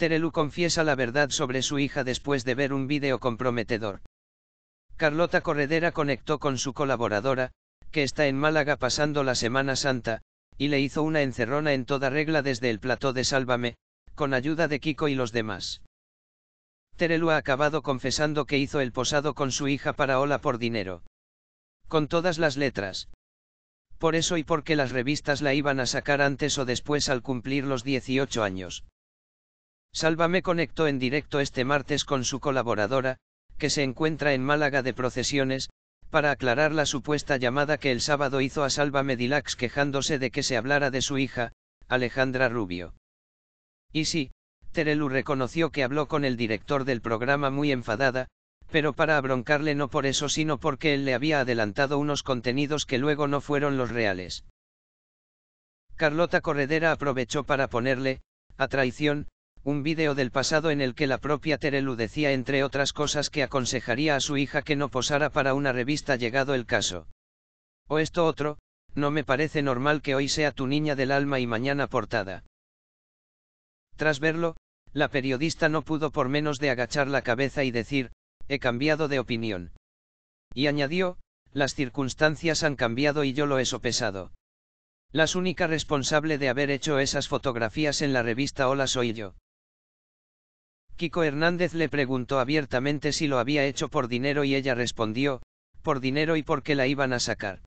Terelu confiesa la verdad sobre su hija después de ver un vídeo comprometedor. Carlota Corredera conectó con su colaboradora, que está en Málaga pasando la Semana Santa, y le hizo una encerrona en toda regla desde el plató de Sálvame, con ayuda de Kiko y los demás. Terelu ha acabado confesando que hizo el posado con su hija para Ola por dinero. Con todas las letras. Por eso y porque las revistas la iban a sacar antes o después al cumplir los 18 años. Sálvame conectó en directo este martes con su colaboradora, que se encuentra en Málaga de procesiones, para aclarar la supuesta llamada que el sábado hizo a Sálvame Dilax quejándose de que se hablara de su hija, Alejandra Rubio. Y sí, Terelu reconoció que habló con el director del programa muy enfadada, pero para abroncarle no por eso sino porque él le había adelantado unos contenidos que luego no fueron los reales. Carlota Corredera aprovechó para ponerle, a traición, un vídeo del pasado en el que la propia Terelu decía entre otras cosas que aconsejaría a su hija que no posara para una revista llegado el caso. O esto otro, no me parece normal que hoy sea tu niña del alma y mañana portada. Tras verlo, la periodista no pudo por menos de agachar la cabeza y decir, he cambiado de opinión. Y añadió, las circunstancias han cambiado y yo lo he sopesado. Las única responsable de haber hecho esas fotografías en la revista Hola soy yo. Kiko Hernández le preguntó abiertamente si lo había hecho por dinero y ella respondió, por dinero y porque la iban a sacar.